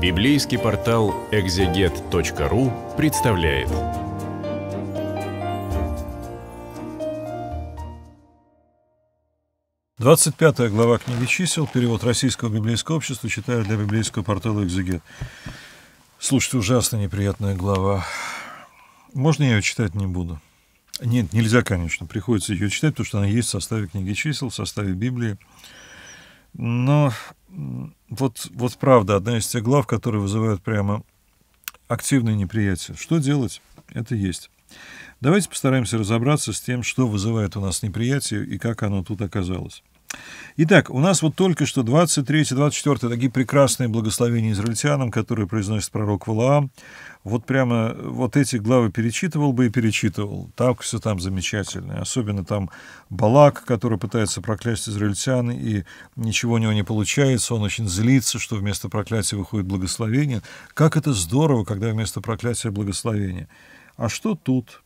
Библейский портал экзегет.ру представляет. Двадцать пятая глава книги чисел, перевод Российского библейского общества, читаю для библейского портала «Экзегет». Слушайте, ужасно неприятная глава. Можно я ее читать не буду? Нет, нельзя, конечно. Приходится ее читать, потому что она есть в составе книги чисел, в составе Библии. Но вот, вот правда, одна из тех глав, которые вызывают прямо активное неприятие. Что делать? Это есть. Давайте постараемся разобраться с тем, что вызывает у нас неприятие и как оно тут оказалось. Итак, у нас вот только что 23-24 такие прекрасные благословения израильтянам, которые произносит пророк Валаам. Вот прямо э, вот эти главы перечитывал бы и перечитывал. Так все там замечательно. Особенно там Балак, который пытается проклясть израильтян, и ничего у него не получается. Он очень злится, что вместо проклятия выходит благословение. Как это здорово, когда вместо проклятия благословение. А что тут?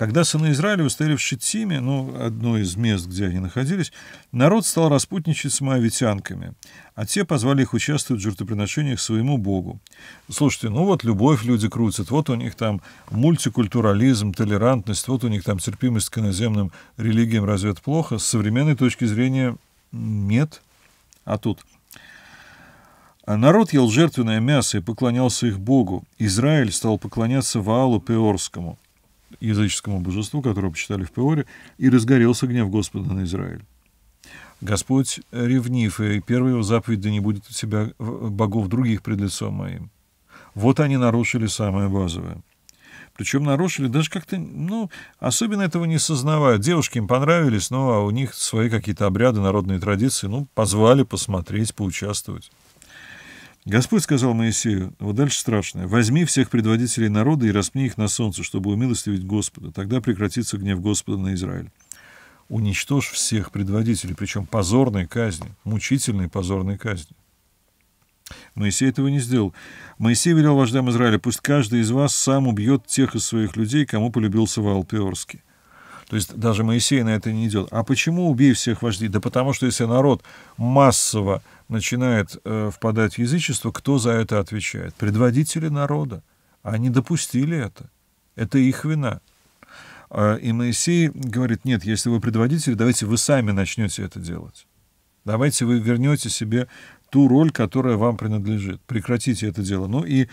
Когда сыны Израиля устояли в Шитсиме, ну, одно из мест, где они находились, народ стал распутничать с моавитянками, а те позвали их участвовать в жертвоприношениях своему богу. Слушайте, ну вот любовь люди крутят, вот у них там мультикультурализм, толерантность, вот у них там терпимость к иноземным религиям, разве это плохо? С современной точки зрения нет, а тут... А народ ел жертвенное мясо и поклонялся их богу. Израиль стал поклоняться Ваалу Пеорскому языческому божеству, которого почитали в Пеоре, и разгорелся гнев Господа на Израиль. Господь ревнив, и первый его заповедь, да не будет у себя э, богов других пред лицом моим. Вот они нарушили самое базовое. Причем нарушили даже как-то, ну, особенно этого не сознавают. Девушки им понравились, ну, а у них свои какие-то обряды, народные традиции, ну, позвали посмотреть, поучаствовать. Господь сказал Моисею, вот дальше страшное, возьми всех предводителей народа и распни их на солнце, чтобы умилостивить Господа, тогда прекратится гнев Господа на Израиль. Уничтожь всех предводителей, причем позорные казни, мучительные позорные казни. Моисей этого не сделал. Моисей велел вождям Израиля, пусть каждый из вас сам убьет тех из своих людей, кому полюбился Ваал Пеорский. То есть даже Моисей на это не идет. А почему убей всех вождей? Да потому что если народ массово начинает э, впадать в язычество, кто за это отвечает? Предводители народа. Они допустили это. Это их вина. А, и Моисей говорит, нет, если вы предводители, давайте вы сами начнете это делать. Давайте вы вернете себе ту роль, которая вам принадлежит. Прекратите это дело. Ну и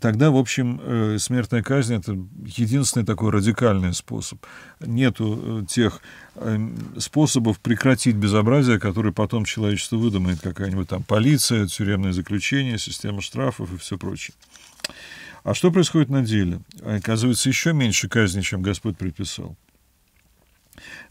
тогда, в общем, э, смертная казнь — это единственный такой радикальный способ. Нету э, тех эм, способов прекратить безобразие, которые потом человечество выдумает, какая-нибудь там полиция, тюремное заключение, система штрафов и все прочее. А что происходит на деле? Оказывается, еще меньше казни, чем Господь предписал.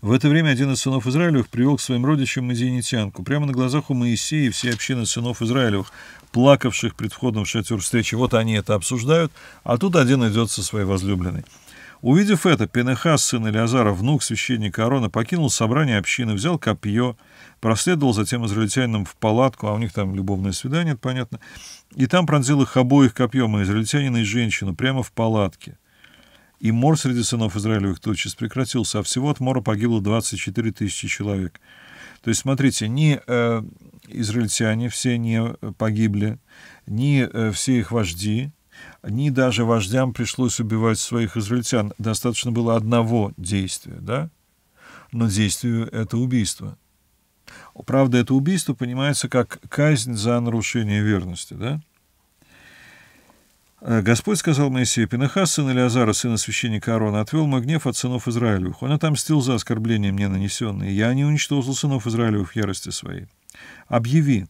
В это время один из сынов Израилевых привел к своим родичам мазинитянку. Прямо на глазах у Моисея и всей общины сынов Израилевых, плакавших пред входом в шатер встречи, вот они это обсуждают, а тут один идет со своей возлюбленной. Увидев это, Пенехас, сын Элиазара, внук священника Арона, покинул собрание общины, взял копье, проследовал затем израильтянам в палатку, а у них там любовное свидание, это понятно, и там пронзил их обоих копьем, и а израильтянина и женщину, прямо в палатке и мор среди сынов Израилевых тотчас прекратился, а всего от мора погибло 24 тысячи человек. То есть, смотрите, ни э, израильтяне все не э, погибли, ни э, все их вожди, ни даже вождям пришлось убивать своих израильтян. Достаточно было одного действия, да? Но действию это убийство. Правда, это убийство понимается как казнь за нарушение верности, да? Э, Господь сказал Моисею, Пинахас, сын Илиазара, сына священника Аарона, отвел мой гнев от сынов Израилевых. Он отомстил за оскорбление мне нанесенное. Я не уничтожил сынов Израилевых в ярости своей. Объяви,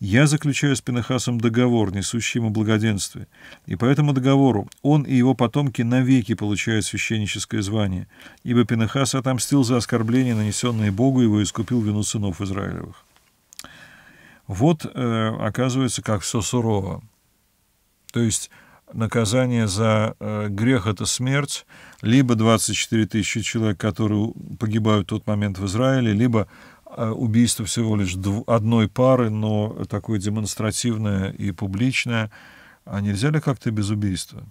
я заключаю с Пинахасом договор, несущий ему благоденствие, и по этому договору он и его потомки навеки получают священническое звание, ибо Пинахас отомстил за оскорбление, нанесенное Богу, его искупил вину сынов Израилевых. Вот, э, оказывается, как все сурово. То есть наказание за э, грех — это смерть, либо 24 тысячи человек, которые погибают в тот момент в Израиле, либо э, убийство всего лишь одной пары, но такое демонстративное и публичное. А нельзя ли как-то без убийства?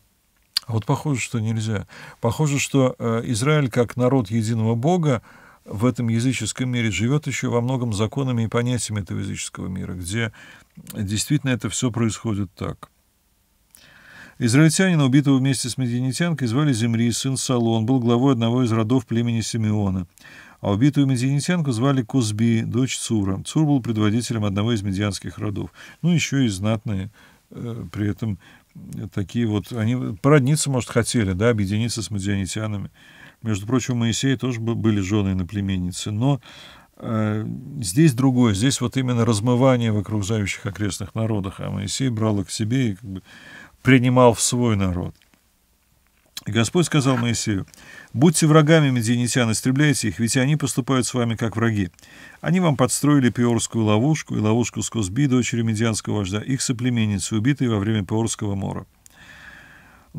вот похоже, что нельзя. Похоже, что э, Израиль, как народ единого Бога, в этом языческом мире живет еще во многом законами и понятиями этого языческого мира, где действительно это все происходит так — Израильтянина, убитого вместе с медианитянкой, звали Земри, сын Салу. Он был главой одного из родов племени Симеона. А убитую медианитянку звали Кузби, дочь Цура. Цур был предводителем одного из медианских родов. Ну, еще и знатные э, при этом такие вот, они породниться, может, хотели, да, объединиться с медианитянами. Между прочим, у Моисея тоже были жены на племенницы, но э, здесь другое, здесь вот именно размывание в окружающих окрестных народах, а Моисей брал их к себе и как бы принимал в свой народ. Господь сказал Моисею, «Будьте врагами медианитян, истребляйте их, ведь они поступают с вами как враги. Они вам подстроили пиорскую ловушку и ловушку с Косби, дочери медианского вождя, их соплеменницы, убитые во время пиорского мора.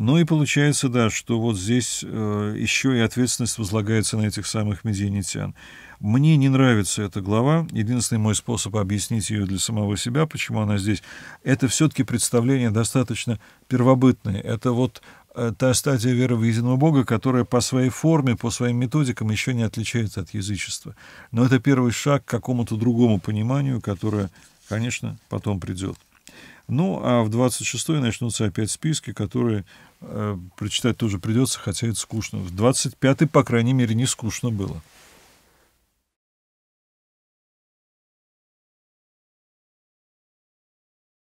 Ну и получается, да, что вот здесь э, еще и ответственность возлагается на этих самых мединитян. Мне не нравится эта глава. Единственный мой способ объяснить ее для самого себя, почему она здесь, это все-таки представление достаточно первобытное. Это вот э, та стадия веры в единого Бога, которая по своей форме, по своим методикам еще не отличается от язычества. Но это первый шаг к какому-то другому пониманию, которое, конечно, потом придет. Ну, а в 26-й начнутся опять списки, которые э, прочитать тоже придется, хотя это скучно. В 25-й, по крайней мере, не скучно было.